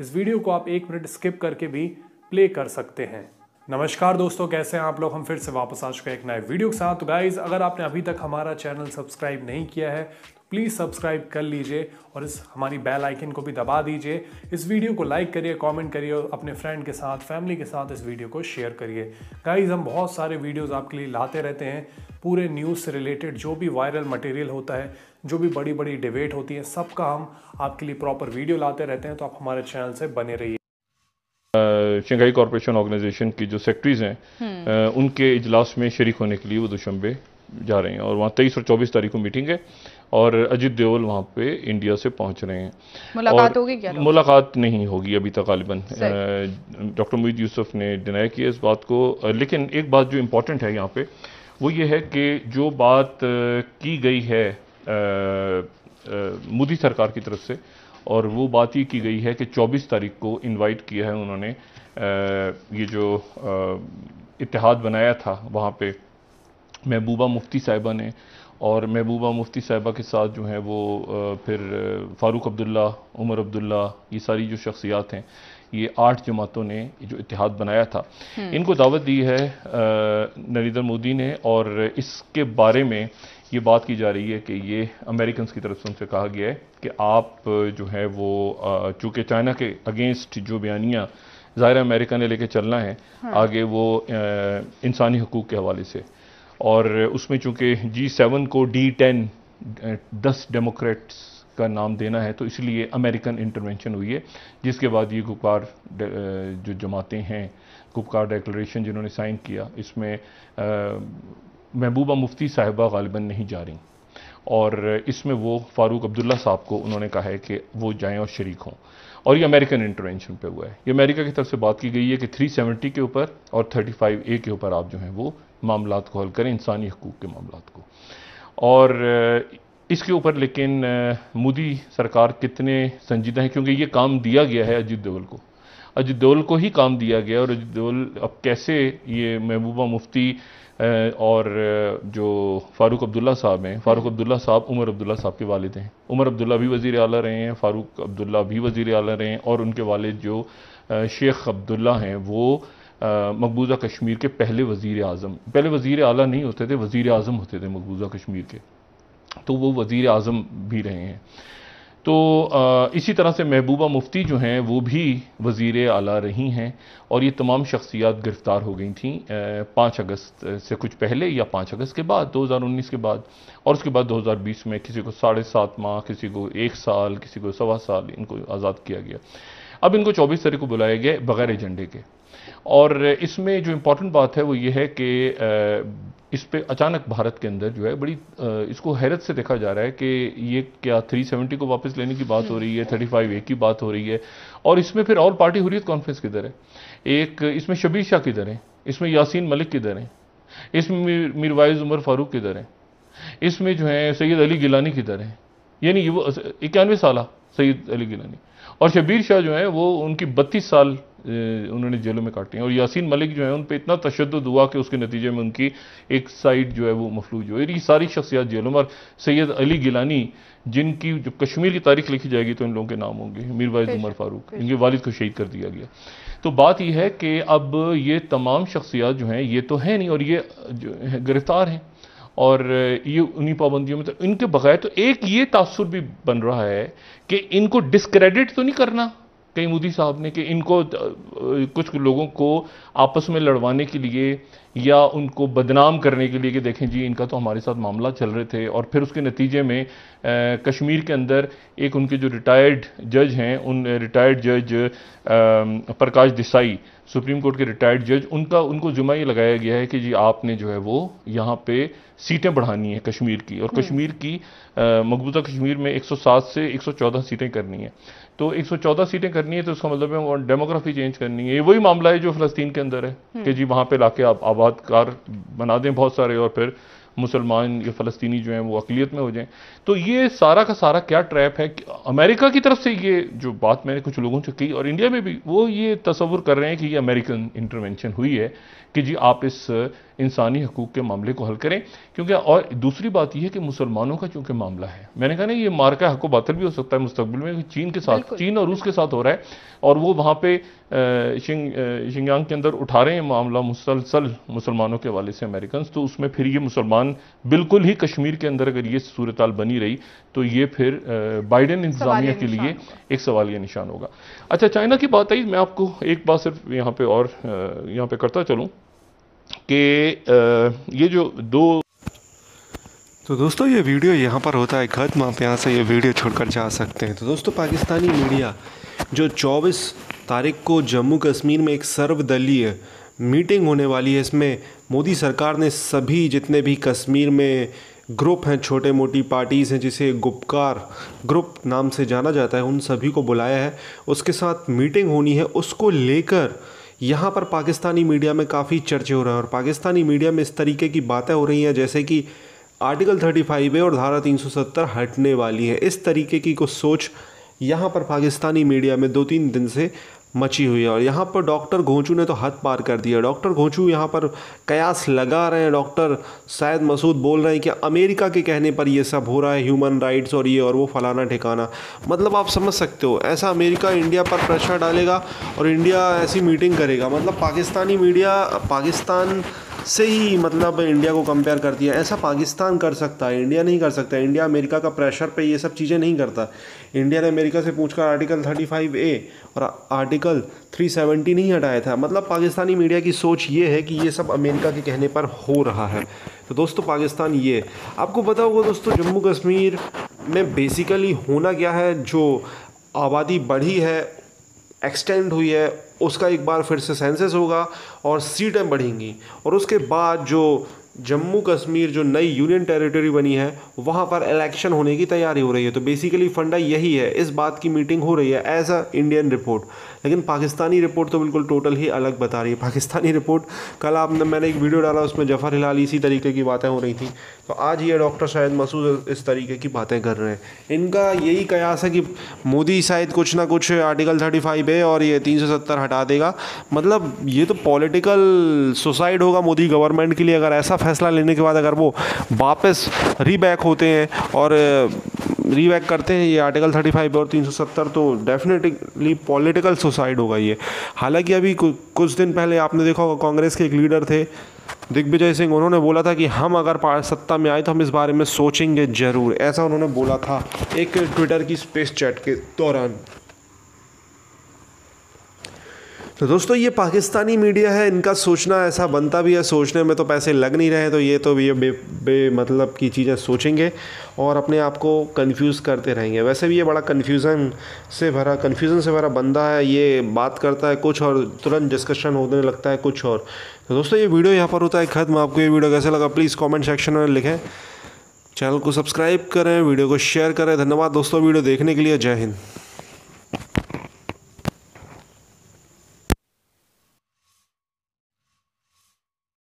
इस वीडियो को आप एक मिनट स्किप करके भी प्ले कर सकते हैं नमस्कार दोस्तों कैसे हैं आप लोग हम फिर से वापस आ चुके हैं एक नए वीडियो के साथ तो गाइज़ अगर आपने अभी तक हमारा चैनल सब्सक्राइब नहीं किया है तो प्लीज़ सब्सक्राइब कर लीजिए और इस हमारी बेल आइकन को भी दबा दीजिए इस वीडियो को लाइक करिए कमेंट करिए और अपने फ्रेंड के साथ फैमिली के साथ इस वीडियो को शेयर करिए गाइज़ हम बहुत सारे वीडियोज़ आपके लिए लाते रहते हैं पूरे न्यूज़ से रिलेटेड जो भी वायरल मटेरियल होता है जो भी बड़ी बड़ी डिबेट होती है सबका हम आपके लिए प्रॉपर वीडियो लाते रहते हैं तो आप हमारे चैनल से बने रहिए शंघाई कॉरपोरेशन ऑर्गेनाइजेशन की जो सेक्रेटरीज हैं हम्म। उनके इजलास में शरीक होने के लिए वो दुशंबे जा रहे हैं और वहाँ तेईस और चौबीस तारीख को मीटिंग है और अजीत देवल वहाँ पे इंडिया से पहुँच रहे हैं मुलाकात होगी क्या मुलाकात नहीं होगी अभी तक गालिबन डॉक्टर मुईद यूसुफ ने डिनाई किया इस बात को लेकिन एक बात जो इम्पोर्टेंट है यहाँ पे वो ये है कि जो बात की गई है मोदी सरकार की तरफ से और वो बात ये की गई है कि 24 तारीख को इनवाइट किया है उन्होंने ये जो इतिहाद बनाया था वहाँ पे महबूबा मुफ्ती साहिबा ने और महबूबा मुफ्ती साहिबा के साथ जो हैं वो फिर फारूक अब्दुल्ला उमर अब्दुल्ला ये सारी जो शख्सियात हैं ये आठ जमातों ने जो इतिहाद बनाया था हम्म। इनको दावत दी है नरेंद्र मोदी ने और इसके बारे में ये बात की जा रही है कि ये अमेरिकन की तरफ से उनसे कहा गया है कि आप जो है वो चूँकि चाइना के अगेंस्ट जो बयानियाँ ज़ाहिर अमेरिका ने लेके चलना है हाँ। आगे वो इंसानी हकूक़ के हवाले से और उसमें चूँकि जी सेवन को डी टेन दस डेमोक्रेट्स का नाम देना है तो इसलिए अमेरिकन इंटरवेंशन हुई है जिसके बाद ये गुपकार जो जमातें हैं गुपकार डेक्लेशन जिन्होंने साइन किया इसमें महबूबा मुफ्ती साहिबा गालिबा नहीं जा रही और इसमें वो फारूक अब्दुल्ला साहब को उन्होंने कहा है कि वो जाएं और शरीक हों और ये अमेरिकन इंटरवेंशन पे हुआ है ये अमेरिका की तरफ से बात की गई है कि 370 के ऊपर और 35 ए के ऊपर आप जो हैं वो मामला को हल करें इंसानी हकूक़ के मामला को और इसके ऊपर लेकिन मोदी सरकार कितने संजीदा हैं क्योंकि ये काम दिया गया है अजीत देवल को अजदौल को ही काम दिया गया और अजदौल अब कैसे ये महबूबा मुफ्ती और जो फारूक अब्दुल्ला साहब हैं फारूक हम्म। अब्दुल्ला साहब उमर अब्दुल्ला साहब के वालिद हैं उमर अब्दुल्ला भी वज़ी अली रहे हैं फारूक अब्दुल्ला भी वज़ी अली रहे हैं और उनके वालद जो शेख अब्दुल्ला हैं वो मकबूजा कश्मीर के पहले वजीर अजम पहले वज़ी अली नहीं होते थे वजीर अजम होते थे मकबूजा कश्मीर के तो वो वज़ी अजम भी रहे हैं तो इसी तरह से महबूबा मुफ्ती जो हैं वो भी वज़ी अला रही हैं और ये तमाम शख्सियात गिरफ़्तार हो गई थी पाँच अगस्त से कुछ पहले या पाँच अगस्त के बाद दो हज़ार उन्नीस के बाद और उसके बाद दो हज़ार बीस में किसी को साढ़े सात माह किसी को एक साल किसी को सवा साल इनको आज़ाद किया गया अब इनको चौबीस तारीख को बुलाया गया बगैर एजेंडे के और इसमें जो इम्पोर्टेंट बात है वो ये है कि इस पर अचानक भारत के अंदर जो है बड़ी इसको हैरत से देखा जा रहा है कि ये क्या 370 को वापस लेने की बात हो रही है थर्टी फाइव ए की बात हो रही है और इसमें फिर और पार्टी हुरियत कॉन्फ्रेंस किधर है एक इसमें शबीर शाह किधर है इसमें यासीन मलिक किधर है इसमें मीरवाइज उमर फारूक किधर है इसमें जो है सैयद अली गिलानी किधर है यानी वो इक्यानवे साल सैयद अली गिलानी और शबीर शाह जो है वो उनकी बत्तीस साल उन्होंने जेलों में काटी हैं और यासीन मलिक जो है उन पर इतना तशद हुआ कि उसके नतीजे में उनकी एक साइड जो है वो मफलूज हुई ये सारी शख्सियात जेलों में और सैयद अली गिलानी जिनकी जब कश्मीर की तारीख लिखी जाएगी तो इन लोगों के नाम होंगे मीर वाहिद उमर फारूक इनके वालिद को शहीद कर दिया गया तो बात यह है कि अब ये तमाम शख्सियात जो हैं ये तो हैं नहीं और ये गिरफ्तार हैं और ये उन्हीं पाबंदियों में तो इनके बगैर तो एक ये तासुर भी बन रहा है कि इनको डिस्क्रेडिट तो नहीं करना कई मोदी साहब ने कि इनको कुछ लोगों को आपस में लड़वाने के लिए या उनको बदनाम करने के लिए कि देखें जी इनका तो हमारे साथ मामला चल रहे थे और फिर उसके नतीजे में आ, कश्मीर के अंदर एक उनके जो रिटायर्ड जज हैं उन रिटायर्ड जज प्रकाश देसाई सुप्रीम कोर्ट के रिटायर्ड जज उनका उनको जुमा ये लगाया गया है कि जी आपने जो है वो यहाँ पे सीटें बढ़ानी है कश्मीर की और हम्म। कश्मीर की मकबूजा कश्मीर में 107 से 114 सीटें करनी है तो 114 सीटें करनी है तो उसका मतलब है डेमोग्राफी चेंज करनी है ये वही मामला है जो फलस्तीन के अंदर है हम्म। कि जी वहाँ पे लाके आप आबादकार बना दें बहुत सारे और फिर मुसलमान या फ़लस्तनी जो हैं वो अकलीत में हो जाएं तो ये सारा का सारा क्या ट्रैप है अमेरिका की तरफ से ये जो बात मैंने कुछ लोगों से की और इंडिया में भी वो ये तस्वुर कर रहे हैं कि ये अमेरिकन इंटरवेंशन हुई है कि जी आप इस इंसानी हकूक़ के मामले को हल करें क्योंकि और दूसरी बात यह है कि मुसलमानों का चूँकि मामला है मैंने कहा ना ये मारका हक बातल भी हो सकता है मुस्तबिल में चीन के साथ चीन और रूस के साथ हो रहा है और वो वहाँ पे शिंगांग के अंदर उठा रहे हैं मामला मुसलसल मुसलमानों के हवाले से अमेरिकन तो उसमें फिर ये मुसलमान बिल्कुल ही कश्मीर के अंदर अगर ये सूरत बनी रही तो ये फिर बाइडन इंतजामिया के लिए एक सवाल यह निशान होगा अच्छा चाइना की बात आई मैं आपको एक बात सिर्फ यहाँ पे और यहाँ पे करता चलूँ कि ये जो दो तो दोस्तों ये वीडियो यहाँ पर होता है ख़त्म आप यहाँ से ये वीडियो छोड़कर जा सकते हैं तो दोस्तों पाकिस्तानी मीडिया जो 24 तारीख को जम्मू कश्मीर में एक सर्वदलीय मीटिंग होने वाली है इसमें मोदी सरकार ने सभी जितने भी कश्मीर में ग्रुप हैं छोटे मोटी पार्टीज़ हैं जिसे गुपकार ग्रुप नाम से जाना जाता है उन सभी को बुलाया है उसके साथ मीटिंग होनी है उसको लेकर यहाँ पर पाकिस्तानी मीडिया में काफ़ी चर्चे हो रहे हैं और पाकिस्तानी मीडिया में इस तरीके की बातें हो रही हैं जैसे कि आर्टिकल 35 है और धारा 370 हटने वाली है इस तरीके की कुछ सोच यहाँ पर पाकिस्तानी मीडिया में दो तीन दिन से मची हुई है और यहाँ पर डॉक्टर घोंचू ने तो हद पार कर दिया डॉक्टर घोंचू यहाँ पर कयास लगा रहे हैं डॉक्टर शायद मसूद बोल रहे हैं कि अमेरिका के कहने पर ये सब हो रहा है ह्यूमन राइट्स और ये और वो फलाना ठिकाना मतलब आप समझ सकते हो ऐसा अमेरिका इंडिया पर प्रेशर डालेगा और इंडिया ऐसी मीटिंग करेगा मतलब पाकिस्तानी मीडिया पाकिस्तान से ही मतलब इंडिया को कंपेयर कर दिया ऐसा पाकिस्तान कर सकता है इंडिया नहीं कर सकता इंडिया अमेरिका का प्रेशर पे ये सब चीज़ें नहीं करता इंडिया ने अमेरिका से पूछकर आर्टिकल थर्टी फाइव ए और आर्टिकल थ्री सेवेंटी नहीं हटाया था मतलब पाकिस्तानी मीडिया की सोच ये है कि ये सब अमेरिका के कहने पर हो रहा है तो दोस्तों पाकिस्तान ये आपको पता होगा दोस्तों जम्मू कश्मीर में बेसिकली होना क्या है जो आबादी बढ़ी है एक्सटेंड हुई है उसका एक बार फिर से सेंसेस होगा और सीटें बढ़ेंगी और उसके बाद जो जम्मू कश्मीर जो नई यूनियन टेरिटरी बनी है वहाँ पर इलेक्शन होने की तैयारी हो रही है तो बेसिकली फंडा यही है इस बात की मीटिंग हो रही है एज अ इंडियन रिपोर्ट लेकिन पाकिस्तानी रिपोर्ट तो बिल्कुल टोटल ही अलग बता रही है पाकिस्तानी रिपोर्ट कल आपने मैंने एक वीडियो डाला उसमें जफर हिलाल इसी तरीके की बातें हो रही थी तो आज ये डॉक्टर शायद मसूद इस तरीके की बातें कर रहे हैं इनका यही कयास है कि मोदी शायद कुछ ना कुछ आर्टिकल थर्टी फाइव है और ये तीन सौ सत्तर हटा देगा मतलब ये तो पॉलिटिकल सुसाइड होगा मोदी गवर्नमेंट के लिए अगर ऐसा फ़ैसला लेने के बाद अगर वो वापस रीबैक होते हैं और रीबैक करते हैं ये आर्टिकल 35 और 370 तो डेफिनेटली पॉलिटिकल सुसाइड होगा ये हालांकि अभी कुछ दिन पहले आपने देखा होगा कांग्रेस के एक लीडर थे दिग्विजय सिंह उन्होंने बोला था कि हम अगर सत्ता में आए तो हम इस बारे में सोचेंगे ज़रूर ऐसा उन्होंने बोला था एक ट्विटर की स्पेस चैट के दौरान तो दोस्तों ये पाकिस्तानी मीडिया है इनका सोचना ऐसा बनता भी है सोचने में तो पैसे लग नहीं रहे तो ये तो ये बे, बे मतलब की चीज़ें सोचेंगे और अपने आप को कंफ्यूज करते रहेंगे वैसे भी ये बड़ा कन्फ्यूज़न से भरा कन्फ्यूज़न से भरा बंदा है ये बात करता है कुछ और तुरंत डिस्कशन होने लगता है कुछ और तो दोस्तों ये वीडियो यहाँ पर होता है ख़त्म आपको ये वीडियो कैसे लगा प्लीज़ कॉमेंट सेक्शन में लिखें चैनल को सब्सक्राइब करें वीडियो को शेयर करें धन्यवाद दोस्तों वीडियो देखने के लिए जय हिंद